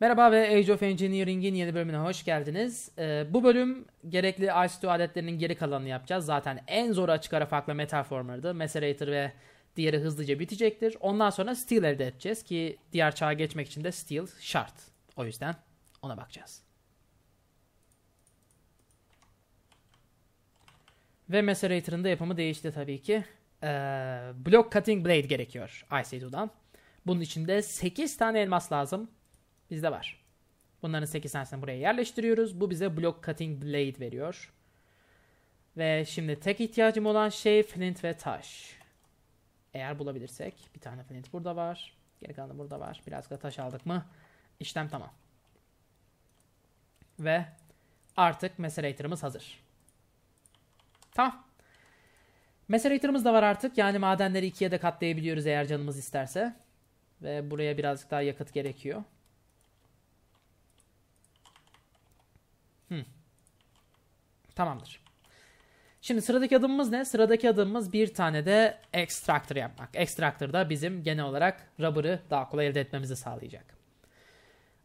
Merhaba ve Age of Engineering'in yeni bölümüne hoş geldiniz. Ee, bu bölüm gerekli ICT adetlerinin geri kalanını yapacağız. Zaten en zoru açık ara farklı Metaformer'dı. Macerator ve diğeri hızlıca bitecektir. Ondan sonra Steel elde edeceğiz ki diğer çağa geçmek için de Steel şart. O yüzden ona bakacağız. Ve Macerator'ın da yapımı değişti tabii ki. Ee, Block Cutting Blade gerekiyor ic Bunun için de 8 tane elmas lazım. Bizde var. Bunların 8 tanesini buraya yerleştiriyoruz. Bu bize Block Cutting Blade veriyor. Ve şimdi tek ihtiyacım olan şey flint ve taş. Eğer bulabilirsek. Bir tane flint burada var. Geri kalanı burada var. Biraz da taş aldık mı İşlem tamam. Ve artık macerator'ımız hazır. Tamam. Macerator'ımız da var artık. Yani madenleri ikiye de katlayabiliyoruz eğer canımız isterse. Ve buraya birazcık daha yakıt gerekiyor. Tamamdır. Şimdi sıradaki adımımız ne? Sıradaki adımımız bir tane de extractor yapmak. Extractor da bizim genel olarak rubber'ı daha kolay elde etmemizi sağlayacak.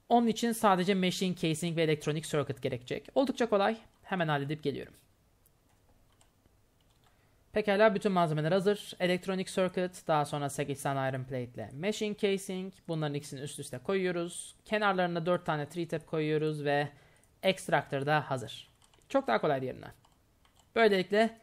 Onun için sadece machine casing ve elektronik circuit gerekecek. Oldukça kolay. Hemen halledip geliyorum. Pekala bütün malzemeler hazır. Elektronik circuit, daha sonra 80 iron plate ile machine casing. Bunların ikisini üst üste koyuyoruz. Kenarlarına 4 tane 3 tap koyuyoruz ve extractor da hazır. Çok daha kolay diğerinden. Böylelikle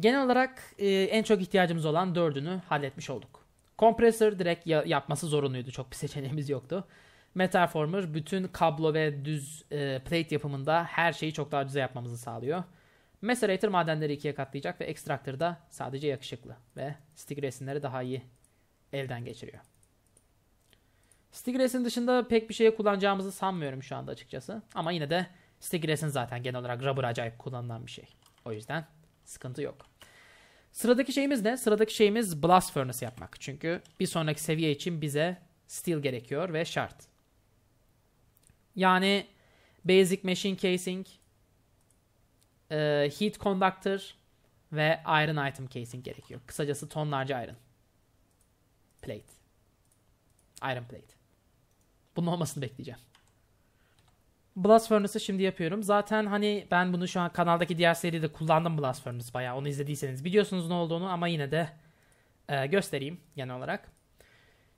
genel olarak e, en çok ihtiyacımız olan dördünü halletmiş olduk. Kompresör direkt ya- yapması zorunluydu. Çok bir seçeneğimiz yoktu. Metaformer bütün kablo ve düz e, plate yapımında her şeyi çok daha düze yapmamızı sağlıyor. Macerator madenleri ikiye katlayacak ve Extractor da sadece yakışıklı ve stick resimleri daha iyi elden geçiriyor. Stick resim dışında pek bir şeye kullanacağımızı sanmıyorum şu anda açıkçası. Ama yine de Site giresin zaten genel olarak rubber acayip kullanılan bir şey. O yüzden sıkıntı yok. Sıradaki şeyimiz ne? Sıradaki şeyimiz Blast Furnace yapmak. Çünkü bir sonraki seviye için bize steel gerekiyor ve şart. Yani Basic Machine Casing, e, Heat Conductor ve Iron Item Casing gerekiyor. Kısacası tonlarca iron. Plate. Iron Plate. Bunun olmasını bekleyeceğim. Blast Furnace'ı şimdi yapıyorum. Zaten hani ben bunu şu an kanaldaki diğer seride kullandım Blast Furnace bayağı. Onu izlediyseniz biliyorsunuz ne olduğunu ama yine de e, göstereyim genel olarak.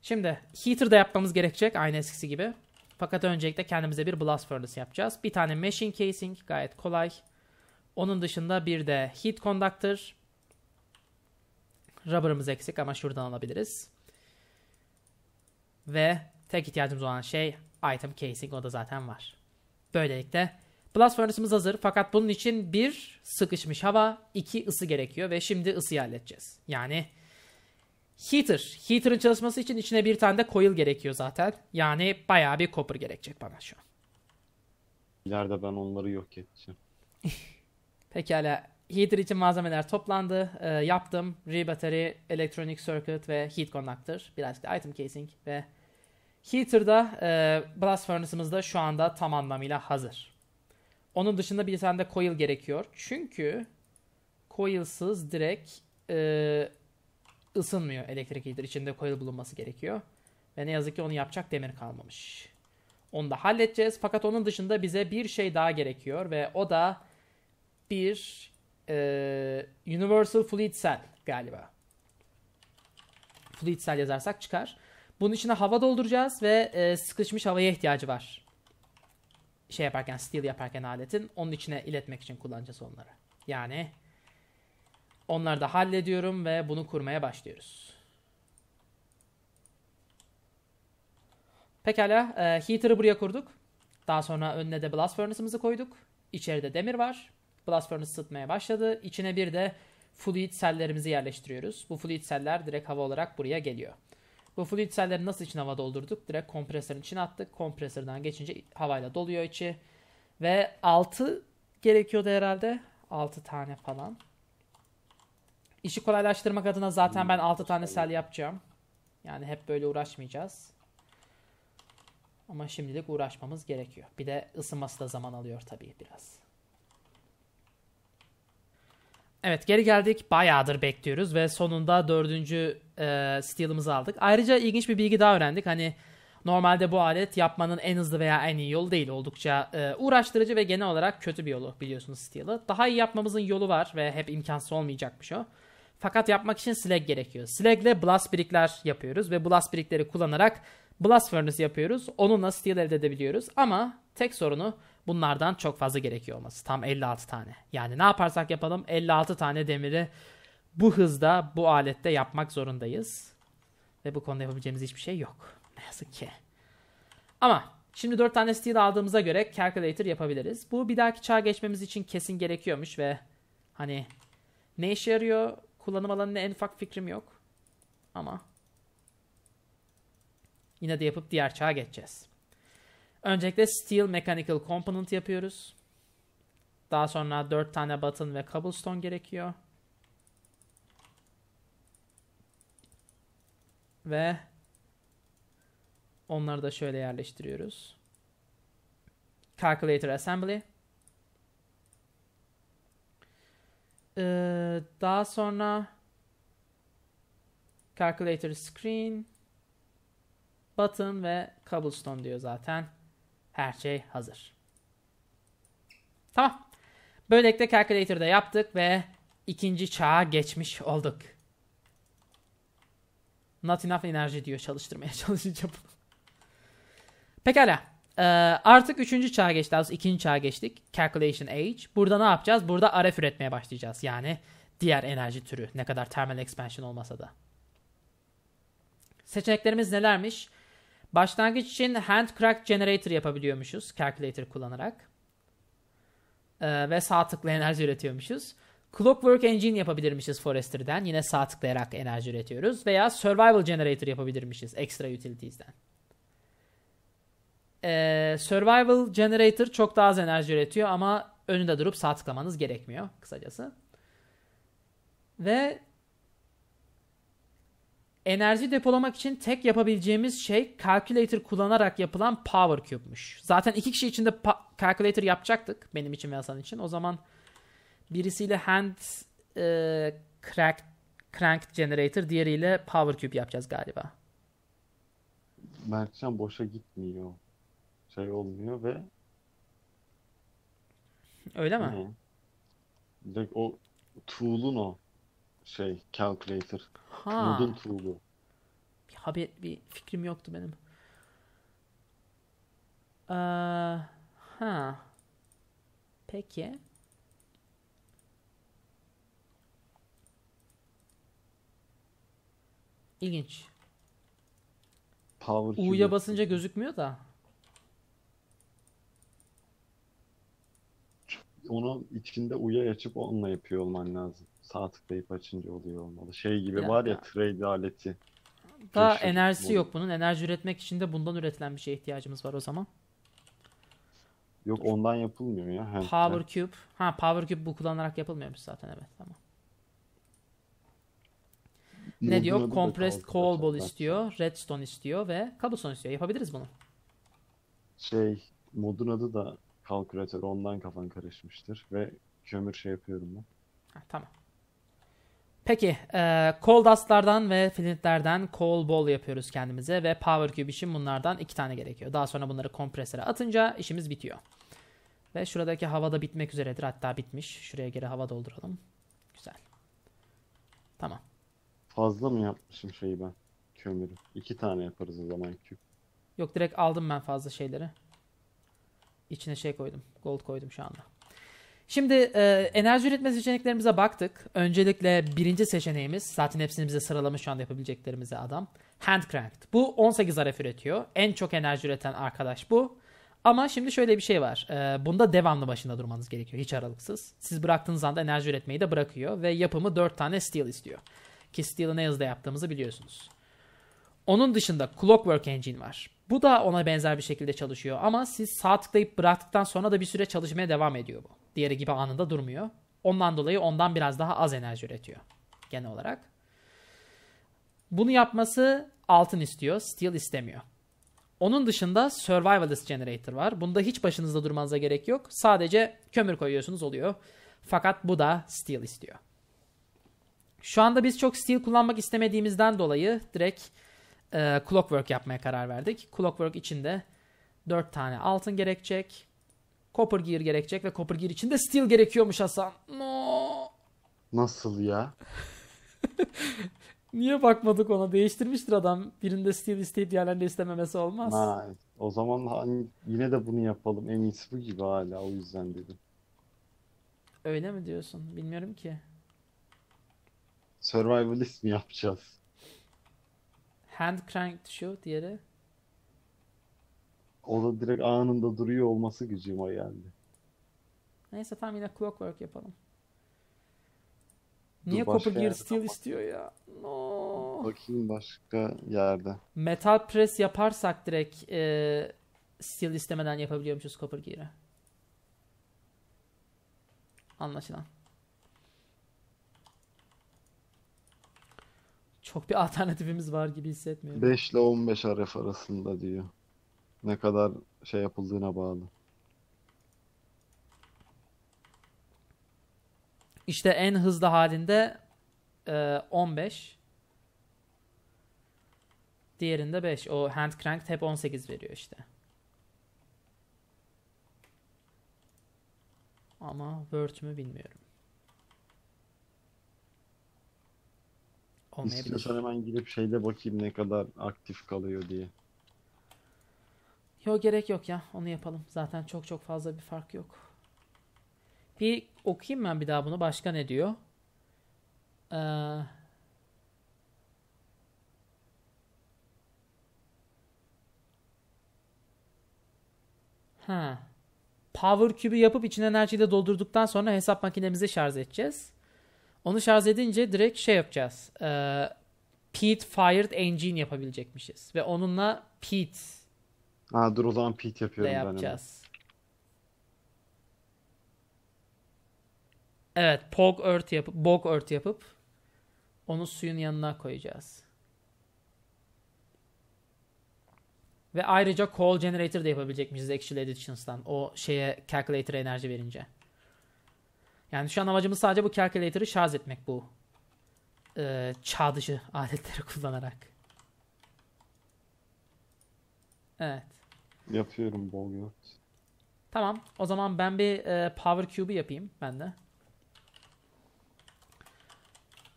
Şimdi heater da yapmamız gerekecek aynı eskisi gibi. Fakat öncelikle kendimize bir Blast Furnace yapacağız. Bir tane Machine Casing gayet kolay. Onun dışında bir de Heat Conductor. Rubber'ımız eksik ama şuradan alabiliriz. Ve tek ihtiyacımız olan şey Item Casing o da zaten var. Böylelikle blast furnace'ımız hazır fakat bunun için bir sıkışmış hava, iki ısı gerekiyor ve şimdi ısıyı halledeceğiz. Yani heater. Heater'ın çalışması için içine bir tane de coil gerekiyor zaten. Yani bayağı bir copper gerekecek bana şu an. İleride ben onları yok edeceğim. Pekala. Heater için malzemeler toplandı. E, yaptım. Rebattery, Electronic Circuit ve Heat Conductor. Birazcık da Item Casing ve Heater'da e, Blast Furnace'ımız da şu anda tam anlamıyla hazır. Onun dışında bir tane de coil gerekiyor. Çünkü coil'sız direkt e, ısınmıyor elektrik heater. İçinde coil bulunması gerekiyor. Ve ne yazık ki onu yapacak demir kalmamış. Onu da halledeceğiz. Fakat onun dışında bize bir şey daha gerekiyor. Ve o da bir e, Universal fluid Cell galiba. Fluid Cell yazarsak çıkar. Bunun içine hava dolduracağız ve e, sıkışmış havaya ihtiyacı var. Şey yaparken, steel yaparken aletin onun içine iletmek için kullanacağız onları. Yani onları da hallediyorum ve bunu kurmaya başlıyoruz. Pekala, e, heater'ı buraya kurduk. Daha sonra önüne de blast furnace'ımızı koyduk. İçeride demir var. Blast furnace ısıtmaya başladı. İçine bir de fluid sellerimizi yerleştiriyoruz. Bu fluid seller direkt hava olarak buraya geliyor. Bu fluid selleri nasıl için hava doldurduk? Direkt kompresörün içine attık. Kompresörden geçince havayla doluyor içi. Ve 6 gerekiyordu herhalde. 6 tane falan. İşi kolaylaştırmak adına zaten hmm. ben 6 tane sel yapacağım. Yani hep böyle uğraşmayacağız. Ama şimdilik uğraşmamız gerekiyor. Bir de ısınması da zaman alıyor tabii biraz. Evet geri geldik. Bayağıdır bekliyoruz ve sonunda dördüncü e, steel'ımızı aldık. Ayrıca ilginç bir bilgi daha öğrendik. Hani normalde bu alet yapmanın en hızlı veya en iyi yolu değil. Oldukça e, uğraştırıcı ve genel olarak kötü bir yolu biliyorsunuz steel'ı. Daha iyi yapmamızın yolu var ve hep imkansız olmayacakmış o. Fakat yapmak için slag gerekiyor. Slag ile blast brickler yapıyoruz ve blast brickleri kullanarak blast furnace yapıyoruz. Onunla steel elde edebiliyoruz. Ama tek sorunu Bunlardan çok fazla gerekiyor olması. Tam 56 tane. Yani ne yaparsak yapalım 56 tane demiri bu hızda bu alette yapmak zorundayız. Ve bu konuda yapabileceğimiz hiçbir şey yok. Ne yazık ki. Ama şimdi 4 tane steel aldığımıza göre calculator yapabiliriz. Bu bir dahaki çağa geçmemiz için kesin gerekiyormuş ve hani ne işe yarıyor kullanım alanına en ufak fikrim yok. Ama yine de yapıp diğer çağa geçeceğiz. Öncelikle steel mechanical component yapıyoruz. Daha sonra 4 tane button ve cobblestone gerekiyor. Ve onları da şöyle yerleştiriyoruz. Calculator assembly. Ee, daha sonra calculator screen, button ve cobblestone diyor zaten. Her şey hazır. Tamam. Böylelikle Calculator'da yaptık ve ikinci çağa geçmiş olduk. Not enough enerji diyor çalıştırmaya çalışacağım. Pekala. Ee, artık üçüncü çağa geçtik. Daha ikinci çağa geçtik. Calculation Age. Burada ne yapacağız? Burada RF üretmeye başlayacağız. Yani diğer enerji türü. Ne kadar thermal expansion olmasa da. Seçeneklerimiz nelermiş? Başlangıç için hand crack generator yapabiliyormuşuz calculator kullanarak. Ee, ve sağ tıkla enerji üretiyormuşuz. Clockwork Engine yapabilirmişiz Forester'den. Yine sağ tıklayarak enerji üretiyoruz. Veya Survival Generator yapabilirmişiz Extra Utilities'den. Ee, survival Generator çok daha az enerji üretiyor ama önünde durup sağ tıklamanız gerekmiyor kısacası. Ve enerji depolamak için tek yapabileceğimiz şey calculator kullanarak yapılan power cube'muş. Zaten iki kişi için de calculator yapacaktık benim için ve Hasan için. O zaman birisiyle hand e, crank, crank generator, diğeriyle power cube yapacağız galiba. Mertcan boşa gitmiyor. Şey olmuyor ve Öyle mi? Hı. Direkt o tool'un o şey calculator. Ha. Moodle tool'u. Bir haber bir fikrim yoktu benim. Ee, ha. Peki. İlginç. Power U'ya basınca gözükmüyor da. Onu içinde U'ya açıp onunla yapıyor olman lazım. Sağ tıklayıp açınca oluyor olmalı. Şey gibi ya, var ya, ya trade aleti. Da Köşe, enerjisi bu. yok bunun. Enerji üretmek için de bundan üretilen bir şeye ihtiyacımız var o zaman. Yok ondan yapılmıyor ya. Hem, Power hem. Cube. Ha Power Cube bu kullanarak yapılmıyormuş zaten evet tamam. Ne Modun diyor? Compressed Coal Ball istiyor. Redstone istiyor ve Cobblestone istiyor. Yapabiliriz bunu. Şey modun adı da kalkülatör. Ondan kafan karışmıştır. Ve kömür şey yapıyorum ben. Ha, tamam. Peki, e, Coal Dust'lardan ve Flint'lerden kol bol yapıyoruz kendimize ve Power Cube için bunlardan iki tane gerekiyor. Daha sonra bunları kompresöre atınca işimiz bitiyor. Ve şuradaki hava da bitmek üzeredir. Hatta bitmiş. Şuraya geri hava dolduralım. Güzel. Tamam. Fazla mı yapmışım şeyi ben? Kömürü. İki tane yaparız o zaman küp. Yok direkt aldım ben fazla şeyleri. İçine şey koydum. Gold koydum şu anda. Şimdi e, enerji üretme seçeneklerimize baktık. Öncelikle birinci seçeneğimiz zaten hepsini bize sıralamış şu anda yapabileceklerimize adam. Handcranked. Bu 18 harf üretiyor. En çok enerji üreten arkadaş bu. Ama şimdi şöyle bir şey var. E, bunda devamlı başında durmanız gerekiyor hiç aralıksız. Siz bıraktığınız anda enerji üretmeyi de bırakıyor ve yapımı 4 tane steel istiyor. Ki steel'ı ne hızda yaptığımızı biliyorsunuz. Onun dışında Clockwork Engine var. Bu da ona benzer bir şekilde çalışıyor ama siz sağ tıklayıp bıraktıktan sonra da bir süre çalışmaya devam ediyor bu. Diğeri gibi anında durmuyor. Ondan dolayı ondan biraz daha az enerji üretiyor genel olarak. Bunu yapması altın istiyor, steel istemiyor. Onun dışında survivalist generator var. Bunda hiç başınızda durmanıza gerek yok. Sadece kömür koyuyorsunuz oluyor. Fakat bu da steel istiyor. Şu anda biz çok steel kullanmak istemediğimizden dolayı direkt e, clockwork yapmaya karar verdik. Clockwork içinde 4 tane altın gerekecek. Copper Gear gerekecek ve Copper Gear için de Steel gerekiyormuş Hasan. No. Nasıl ya? Niye bakmadık ona? Değiştirmiştir adam. Birinde Steel isteyip diğerlerinde istememesi olmaz. Ha, o zaman hani yine de bunu yapalım. En iyisi bu gibi hala o yüzden dedim. Öyle mi diyorsun? Bilmiyorum ki. Survivalist mi yapacağız? Hand cranked şu diğeri. O da direkt anında duruyor olması gücüme geldi. Neyse tam yine clockwork yapalım. Niye Dur, Copper Gear Steel ama. istiyor ya? No. Bakayım başka yerde. Metal Press yaparsak direkt e, Steel istemeden yapabiliyormuşuz Copper Gear'ı. Anlaşılan. Çok bir alternatifimiz var gibi hissetmiyorum. 5 ile 15 RF arasında diyor. Ne kadar şey yapıldığına bağlı. İşte en hızlı halinde e, 15. Diğerinde 5. O hand crank hep 18 veriyor işte. Ama Word mü bilmiyorum. Olmayabilir. İstiyorsan hemen gidip şeyde bakayım ne kadar aktif kalıyor diye. Yo gerek yok ya. Onu yapalım. Zaten çok çok fazla bir fark yok. Bir okuyayım ben bir daha bunu. Başka ne diyor? Ee, Ha. Power Cube'ü yapıp içine enerjiyi de doldurduktan sonra hesap makinemizi şarj edeceğiz. Onu şarj edince direkt şey yapacağız. Ee, Pete Fired Engine yapabilecekmişiz. Ve onunla Pete Ha dur o zaman pit yapıyorum de ben. yapacağız. Hemen. Evet, pog earth yapıp bog earth yapıp onu suyun yanına koyacağız. Ve ayrıca coal generator da yapabilecekmişiz actual editions'tan. O şeye calculator'a enerji verince. Yani şu an amacımız sadece bu calculator'ı şarj etmek bu. Ee, çağ dışı aletleri kullanarak. Evet. Yapıyorum bol yoğurt. Tamam. O zaman ben bir e, Power Cube yapayım ben de.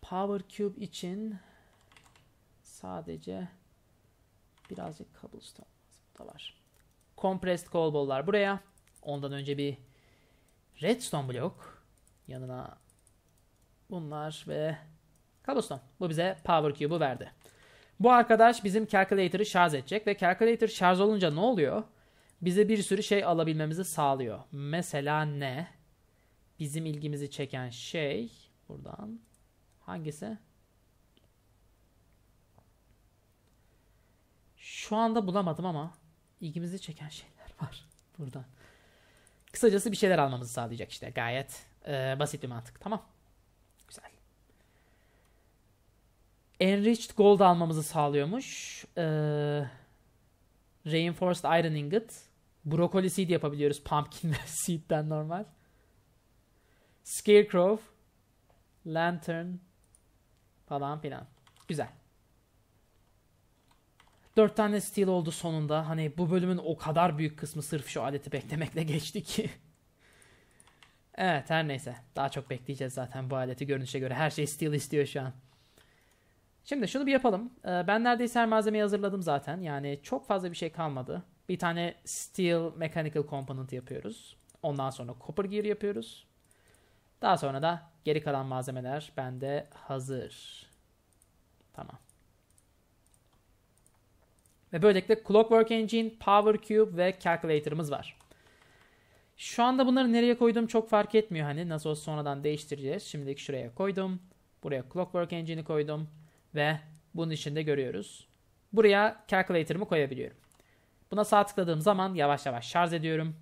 Power Cube için sadece birazcık cobblestone da var. Compressed coal ball'lar buraya. Ondan önce bir redstone blok yanına bunlar ve cobblestone. Bu bize power cube'u verdi. Bu arkadaş bizim calculator'ı şarj edecek ve calculator şarj olunca ne oluyor? Bize bir sürü şey alabilmemizi sağlıyor. Mesela ne? Bizim ilgimizi çeken şey buradan hangisi? Şu anda bulamadım ama ilgimizi çeken şeyler var buradan. Kısacası bir şeyler almamızı sağlayacak işte. Gayet e, basit bir mantık. Tamam. Enriched Gold almamızı sağlıyormuş. Ee, Reinforced Iron Ingot. Brokoli Seed yapabiliyoruz. Pumpkin Seed'den normal. Scarecrow. Lantern. Falan filan. Güzel. Dört tane steel oldu sonunda. Hani bu bölümün o kadar büyük kısmı sırf şu aleti beklemekle geçti ki. evet her neyse. Daha çok bekleyeceğiz zaten bu aleti görünüşe göre. Her şey steel istiyor şu an. Şimdi şunu bir yapalım. Ee, ben neredeyse her malzemeyi hazırladım zaten. Yani çok fazla bir şey kalmadı. Bir tane steel mechanical component yapıyoruz. Ondan sonra copper gear yapıyoruz. Daha sonra da geri kalan malzemeler bende hazır. Tamam. Ve böylelikle Clockwork Engine, Power Cube ve Calculator'ımız var. Şu anda bunları nereye koydum çok fark etmiyor hani. Nasıl olsa sonradan değiştireceğiz. Şimdilik şuraya koydum. Buraya Clockwork Engine'i koydum. Ve bunun içinde görüyoruz. Buraya calculator'ımı koyabiliyorum. Buna sağ tıkladığım zaman yavaş yavaş şarj ediyorum.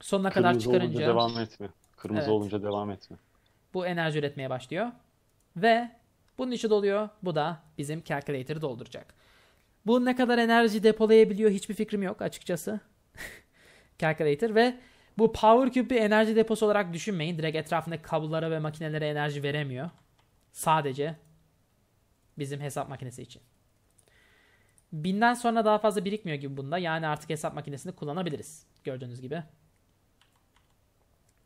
Sonuna Kırmızı kadar çıkarınca... Olunca devam etme. Kırmızı evet, olunca devam etme. Bu enerji üretmeye başlıyor. Ve bunun içi doluyor. Bu da bizim calculator'ı dolduracak. Bu ne kadar enerji depolayabiliyor hiçbir fikrim yok açıkçası. calculator ve bu power cube bir enerji deposu olarak düşünmeyin. Direkt etrafında kablolara ve makinelere enerji veremiyor. Sadece bizim hesap makinesi için. Binden sonra daha fazla birikmiyor gibi bunda. Yani artık hesap makinesini kullanabiliriz. Gördüğünüz gibi.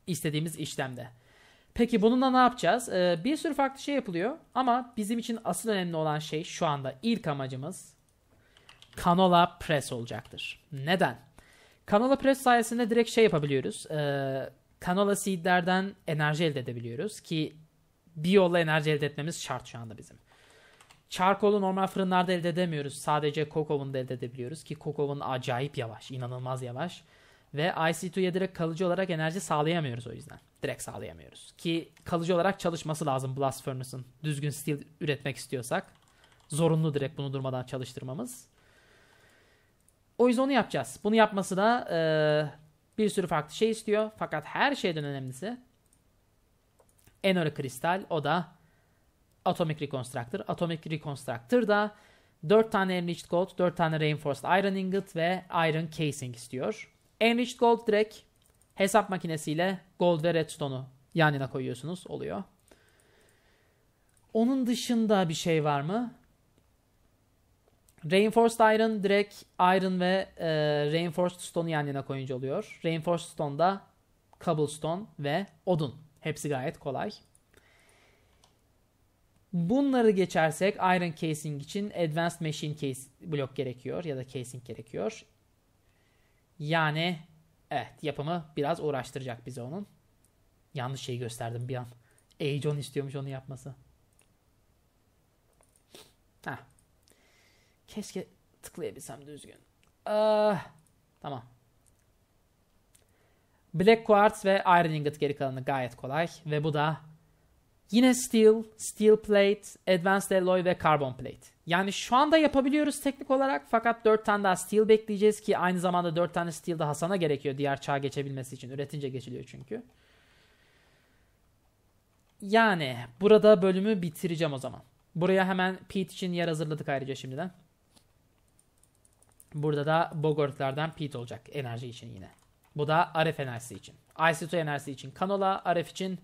İstediğimiz işlemde. Peki bununla ne yapacağız? Ee, bir sürü farklı şey yapılıyor. Ama bizim için asıl önemli olan şey şu anda ilk amacımız kanola Press olacaktır. Neden? Kanola Press sayesinde direkt şey yapabiliyoruz. Ee, Canola seedlerden enerji elde edebiliyoruz ki bir yolla enerji elde etmemiz şart şu anda bizim. Çarkolu normal fırınlarda elde edemiyoruz. Sadece Kokov'unda elde edebiliyoruz ki Kokov'un acayip yavaş, inanılmaz yavaş. Ve IC2'ye direkt kalıcı olarak enerji sağlayamıyoruz o yüzden. Direkt sağlayamıyoruz. Ki kalıcı olarak çalışması lazım Blast Furnace'ın. Düzgün steel üretmek istiyorsak. Zorunlu direkt bunu durmadan çalıştırmamız. O yüzden onu yapacağız. Bunu yapması da e, bir sürü farklı şey istiyor. Fakat her şeyden önemlisi Enora kristal o da Atomic Reconstructor. Atomic Reconstructor da 4 tane Enriched Gold, 4 tane Reinforced Iron Ingot ve Iron Casing istiyor. Enriched Gold direkt hesap makinesiyle Gold ve Redstone'u yan yana koyuyorsunuz oluyor. Onun dışında bir şey var mı? Reinforced Iron direkt Iron ve e, Reinforced Stone'u yan yana koyunca oluyor. Reinforced Stone'da Cobblestone ve Odun Hepsi gayet kolay. Bunları geçersek Iron Casing için Advanced Machine case, blok gerekiyor ya da casing gerekiyor. Yani evet yapımı biraz uğraştıracak bize onun. Yanlış şeyi gösterdim bir an. Aegon istiyormuş onu yapması. Ha. Keşke tıklayabilsem düzgün. Ah, tamam. Black Quartz ve Iron Ingot geri kalanı gayet kolay. Ve bu da yine Steel, Steel Plate, Advanced Alloy ve Carbon Plate. Yani şu anda yapabiliyoruz teknik olarak fakat 4 tane daha Steel bekleyeceğiz ki aynı zamanda 4 tane Steel de Hasan'a gerekiyor diğer çağa geçebilmesi için. Üretince geçiliyor çünkü. Yani burada bölümü bitireceğim o zaman. Buraya hemen Pete için yer hazırladık ayrıca şimdiden. Burada da Bogortlardan Pete olacak enerji için yine. Bu da RF enerjisi için. IC2 enerjisi için Canola, RF için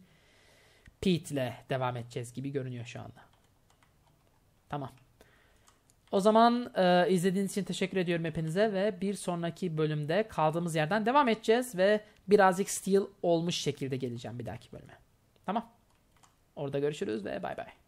Pete ile devam edeceğiz gibi görünüyor şu anda. Tamam. O zaman e, izlediğiniz için teşekkür ediyorum hepinize ve bir sonraki bölümde kaldığımız yerden devam edeceğiz ve birazcık steel olmuş şekilde geleceğim bir dahaki bölüme. Tamam. Orada görüşürüz ve bay bay.